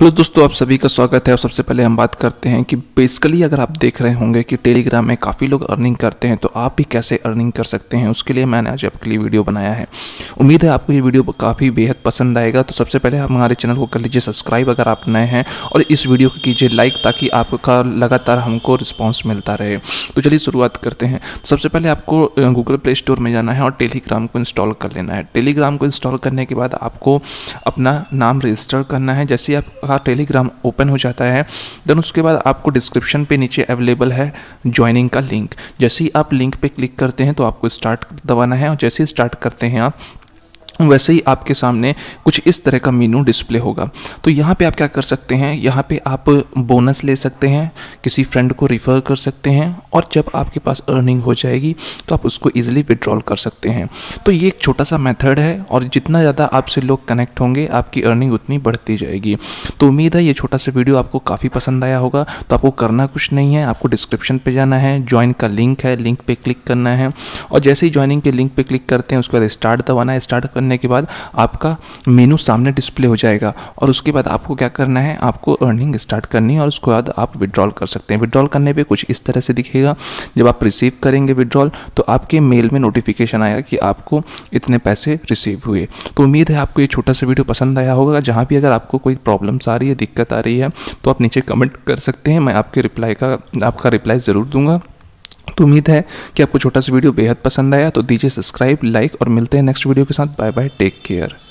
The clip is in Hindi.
हेलो दोस्तों आप सभी का स्वागत है और सबसे पहले हम बात करते हैं कि बेसिकली अगर आप देख रहे होंगे कि टेलीग्राम में काफ़ी लोग अर्निंग करते हैं तो आप भी कैसे अर्निंग कर सकते हैं उसके लिए मैंने आज आपके लिए वीडियो बनाया है उम्मीद है आपको ये वीडियो काफ़ी बेहद पसंद आएगा तो सबसे पहले आप हमारे चैनल को कर लीजिए सब्सक्राइब अगर आप नए हैं और इस वीडियो को कीजिए लाइक ताकि आपका लगातार हमको रिस्पॉन्स मिलता रहे तो चलिए शुरुआत करते हैं तो सबसे पहले आपको गूगल प्ले स्टोर में जाना है और टेलीग्राम को इंस्टॉल कर लेना है टेलीग्राम को इंस्टॉल करने के बाद आपको अपना नाम रजिस्टर करना है जैसे आप का टेलीग्राम ओपन हो जाता है देन उसके बाद आपको डिस्क्रिप्शन पे नीचे अवेलेबल है ज्वाइनिंग का लिंक जैसे ही आप लिंक पे क्लिक करते हैं तो आपको स्टार्ट दबाना है और जैसे ही स्टार्ट करते हैं आप वैसे ही आपके सामने कुछ इस तरह का मीनू डिस्प्ले होगा तो यहाँ पे आप क्या कर सकते हैं यहाँ पे आप बोनस ले सकते हैं किसी फ्रेंड को रिफ़र कर सकते हैं और जब आपके पास अर्निंग हो जाएगी तो आप उसको ईजिली विड्रॉल कर सकते हैं तो ये एक छोटा सा मेथड है और जितना ज़्यादा आपसे लोग कनेक्ट होंगे आपकी अर्निंग उतनी बढ़ती जाएगी तो उम्मीद है ये छोटा सा वीडियो आपको काफ़ी पसंद आया होगा तो आपको करना कुछ नहीं है आपको डिस्क्रिप्शन पर जाना है ज्वाइन का लिंक है लिंक पर क्लिक करना है और जैसे ही ज्वाइनिंग के लिंक पर क्लिक करते हैं उसके बाद स्टार्ट दबाना है स्टार्ट करने के बाद आपका मेनू सामने डिस्प्ले हो जाएगा और उसके बाद आपको क्या करना है आपको अर्निंग स्टार्ट करनी है और उसके बाद आप विड्रॉल कर सकते हैं विड्रॉल करने पर कुछ इस तरह से दिखेगा जब आप रिसीव करेंगे विड्रॉल तो आपके मेल में नोटिफिकेशन आएगा कि आपको इतने पैसे रिसीव हुए तो उम्मीद है आपको ये छोटा सा वीडियो पसंद आया होगा जहाँ भी अगर आपको कोई प्रॉब्लम्स आ रही है दिक्कत आ रही है तो आप नीचे कमेंट कर सकते हैं मैं आपके रिप्लाई का आपका रिप्लाई ज़रूर दूंगा तो उम्मीद है कि आपको छोटा सा वीडियो बेहद पसंद आया तो दीजिए सब्सक्राइब लाइक और मिलते हैं नेक्स्ट वीडियो के साथ बाय बाय टेक केयर